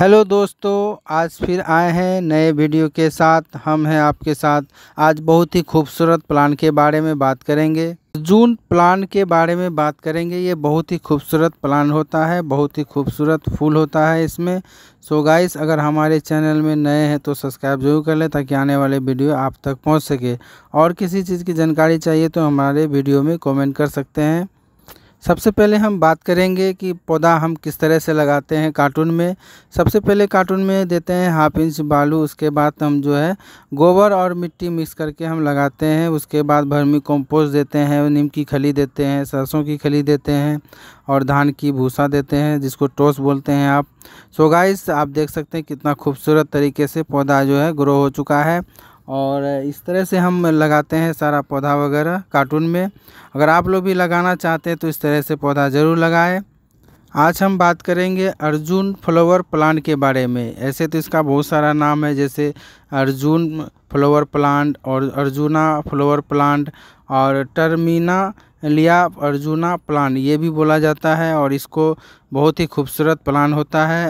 hello दोस्तों आज फिर आए हैं नए वीडियो के साथ हम हैं आपके साथ आज बहुत ही खूबसूरत प्लान के बारे में बात करेंगे जून प्लान के बारे में बात करेंगे ये बहुत ही खूबसूरत प्लान होता है बहुत ही खूबसूरत फूल होता है इसमें सो गाइस अगर हमारे चैनल में नए हैं तो सब्सक्राइब जरूर कर लें ताकि आने वाले वीडियो आप तक पहुँच सके और किसी चीज़ की जानकारी चाहिए तो हमारे वीडियो में कॉमेंट कर सकते हैं सबसे पहले हम बात करेंगे कि पौधा हम किस तरह से लगाते हैं कार्टून में सबसे पहले कार्टून में देते हैं हाफ इंच बालू उसके बाद हम जो है गोबर और मिट्टी मिक्स करके हम लगाते हैं उसके बाद भर्मी कंपोस्ट देते हैं नीम की खली देते हैं सरसों की खली देते हैं और धान की भूसा देते हैं जिसको टोस बोलते हैं आप सोगाइस आप देख सकते हैं कितना खूबसूरत तरीके से पौधा जो है ग्रो हो चुका है और इस तरह से हम लगाते हैं सारा पौधा वगैरह कार्टून में अगर आप लोग भी लगाना चाहते हैं तो इस तरह से पौधा ज़रूर लगाएं आज हम बात करेंगे अर्जुन फ्लावर प्लांट के बारे में ऐसे तो इसका बहुत सारा नाम है जैसे अर्जुन फ्लावर प्लांट और अर्जुना फ्लावर प्लांट और टर्मिना लिया अर्जुना प्लांट ये भी बोला जाता है और इसको बहुत ही खूबसूरत प्लांट होता है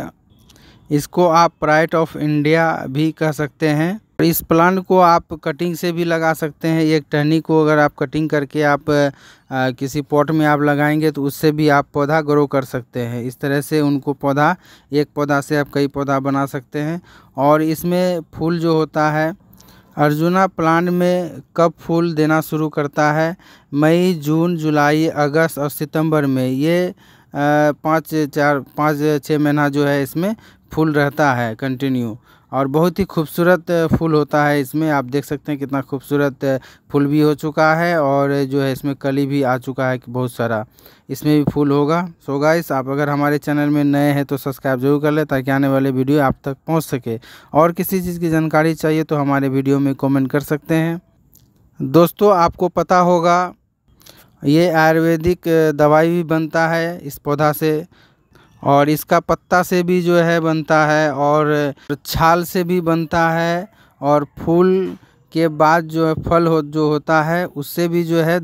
इसको आप प्राइट ऑफ इंडिया भी कह सकते हैं इस प्लांट को आप कटिंग से भी लगा सकते हैं एक टहनी को अगर आप कटिंग करके आप आ, किसी पॉट में आप लगाएंगे तो उससे भी आप पौधा ग्रो कर सकते हैं इस तरह से उनको पौधा एक पौधा से आप कई पौधा बना सकते हैं और इसमें फूल जो होता है अर्जुना प्लांट में कब फूल देना शुरू करता है मई जून जुलाई अगस्त और सितंबर में ये पाँच चार पाँच छः महीना जो है इसमें फूल रहता है कंटिन्यू और बहुत ही खूबसूरत फूल होता है इसमें आप देख सकते हैं कितना खूबसूरत फूल भी हो चुका है और जो है इसमें कली भी आ चुका है बहुत सारा इसमें भी फूल होगा सो गाइस आप अगर हमारे चैनल में नए हैं तो सब्सक्राइब जरूर कर लें ताकि आने वाले वीडियो आप तक पहुँच सके और किसी चीज़ की जानकारी चाहिए तो हमारे वीडियो में कॉमेंट कर सकते हैं दोस्तों आपको पता होगा ये आयुर्वेदिक दवाई भी बनता है इस पौधा से और इसका पत्ता से भी जो है बनता है और छाल से भी बनता है और फूल के बाद जो है फल हो जो होता है उससे भी जो है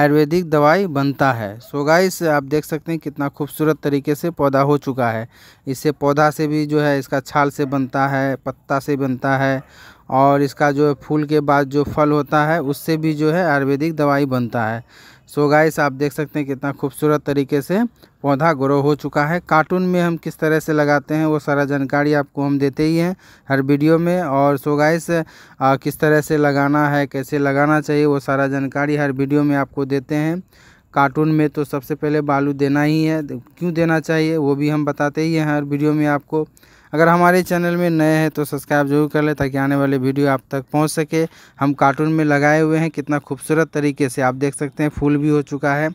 आयुर्वेदिक दवाई बनता है सो गाइस आप देख सकते हैं कितना खूबसूरत तरीके से पौधा हो चुका है इससे पौधा से भी जो है इसका छाल से बनता है पत्ता से बनता है और इसका जो है फूल के बाद जो फल होता है उससे भी जो है आयुर्वेदिक दवाई बनता है सो गाइस आप देख सकते हैं कितना खूबसूरत तरीके से पौधा ग्रो हो चुका है कार्टून में हम किस तरह से लगाते हैं वो सारा जानकारी आपको हम देते ही हैं हर वीडियो में और सो गाइस किस तरह से लगाना है कैसे लगाना चाहिए वो सारा जानकारी हर वीडियो में आपको देते हैं कार्टून में तो सबसे पहले बालू देना ही है क्यों देना चाहिए वो भी हम बताते ही हैं हर वीडियो में आपको अगर हमारे चैनल में नए हैं तो सब्सक्राइब जरूर कर लें ताकि आने वाले वीडियो आप तक पहुंच सके हम कार्टून में लगाए हुए हैं कितना खूबसूरत तरीके से आप देख सकते हैं फूल भी हो चुका है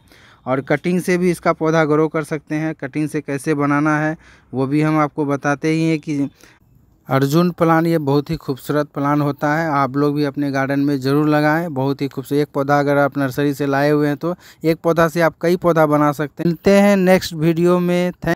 और कटिंग से भी इसका पौधा ग्रो कर सकते हैं कटिंग से कैसे बनाना है वो भी हम आपको बताते ही हैं कि अर्जुन प्लान ये बहुत ही खूबसूरत प्लान होता है आप लोग भी अपने गार्डन में ज़रूर लगाएं बहुत ही खूबसूरत एक पौधा अगर आप नर्सरी से लाए हुए हैं तो एक पौधा से आप कई पौधा बना सकते हैं मिलते हैं नेक्स्ट वीडियो में थैंक